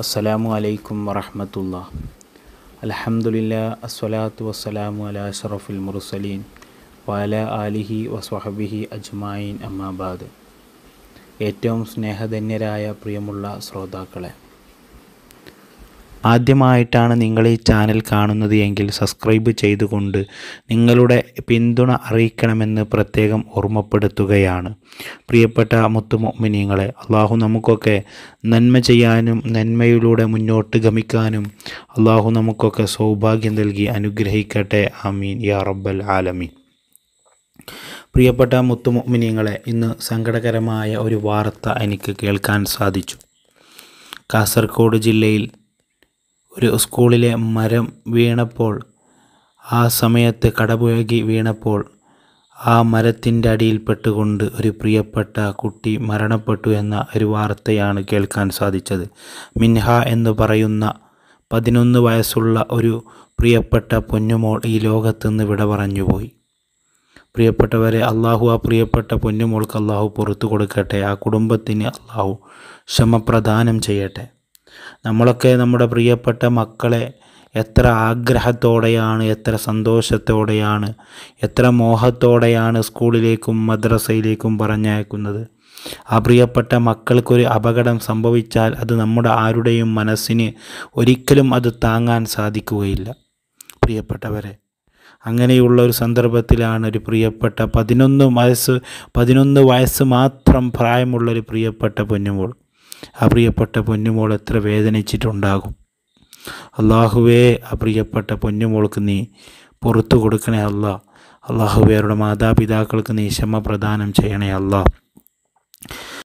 അസ്സലാമു അലൈക്കും വറഹമത്തുള്ള അലഹമുല്ല അസ്വലാത്തു വസ്സലാമു അല അഷറഫുൽ മുർസലീൻ വാല ആലിഹി വസ്വഹബിഹി അജ്മായിൻ അമ്മാബാദ് ഏറ്റവും സ്നേഹധന്യരായ പ്രിയമുള്ള ശ്രോതാക്കളെ ആദ്യമായിട്ടാണ് നിങ്ങൾ ഈ ചാനൽ കാണുന്നത് എങ്കിൽ സബ്സ്ക്രൈബ് ചെയ്തുകൊണ്ട് നിങ്ങളുടെ പിന്തുണ അറിയിക്കണമെന്ന് പ്രത്യേകം ഓർമ്മപ്പെടുത്തുകയാണ് പ്രിയപ്പെട്ട മുത്തുമൊമിനിയങ്ങളെ അള്ളാഹു നമുക്കൊക്കെ നന്മ ചെയ്യാനും നന്മയിലൂടെ മുന്നോട്ട് ഗമിക്കാനും അള്ളാഹു നമുക്കൊക്കെ സൗഭാഗ്യം നൽകി അനുഗ്രഹിക്കട്ടെ ആമീൻ യാ റബ്ബൽ ആലമീൻ പ്രിയപ്പെട്ട മുത്തുമൊമിനിയങ്ങളെ ഇന്ന് സങ്കടകരമായ ഒരു വാർത്ത എനിക്ക് കേൾക്കാൻ സാധിച്ചു കാസർഗോഡ് ജില്ലയിൽ ഒരു സ്കൂളിലെ മരം വീണപ്പോൾ ആ സമയത്ത് കടപുഴകി വീണപ്പോൾ ആ മരത്തിൻ്റെ അടിയിൽപ്പെട്ടുകൊണ്ട് ഒരു പ്രിയപ്പെട്ട കുട്ടി മരണപ്പെട്ടു എന്ന ഒരു വാർത്തയാണ് കേൾക്കാൻ സാധിച്ചത് മിൻഹ എന്ന് പറയുന്ന പതിനൊന്ന് വയസ്സുള്ള ഒരു പ്രിയപ്പെട്ട പൊന്നുമോൾ ഈ ലോകത്തുനിന്ന് വിട പറഞ്ഞുപോയി പ്രിയപ്പെട്ടവരെ അള്ളാഹു ആ പ്രിയപ്പെട്ട പൊന്നുമോൾക്ക് അള്ളാഹു പുറത്തു കൊടുക്കട്ടെ ആ കുടുംബത്തിന് അള്ളാഹു ക്ഷമപ്രദാനം ചെയ്യട്ടെ നമ്മളൊക്കെ നമ്മുടെ പ്രിയപ്പെട്ട മക്കളെ എത്ര ആഗ്രഹത്തോടെയാണ് എത്ര സന്തോഷത്തോടെയാണ് എത്ര മോഹത്തോടെയാണ് സ്കൂളിലേക്കും മദ്രസയിലേക്കും പറഞ്ഞയക്കുന്നത് ആ പ്രിയപ്പെട്ട മക്കൾക്കൊരു അപകടം സംഭവിച്ചാൽ അത് നമ്മുടെ ആരുടെയും മനസ്സിന് ഒരിക്കലും അത് താങ്ങാൻ സാധിക്കുകയില്ല പ്രിയപ്പെട്ടവരെ അങ്ങനെയുള്ള ഒരു സന്ദർഭത്തിലാണ് ഒരു പ്രിയപ്പെട്ട പതിനൊന്ന് വയസ്സ് പതിനൊന്ന് വയസ്സ് മാത്രം പ്രായമുള്ള ഒരു പ്രിയപ്പെട്ട പൊന്നുമോൾ ആ പ്രിയപ്പെട്ട പൊന്നുമോൾ എത്ര വേദനിച്ചിട്ടുണ്ടാകും അള്ളാഹുവേ ആ പ്രിയപ്പെട്ട പൊന്നുമോൾക്ക് നീ പുറത്തു കൊടുക്കണേ അല്ല അള്ളാഹുവേ അവരുടെ മാതാപിതാക്കൾക്ക് നീ ക്ഷമ പ്രദാനം ചെയ്യണേ അല്ല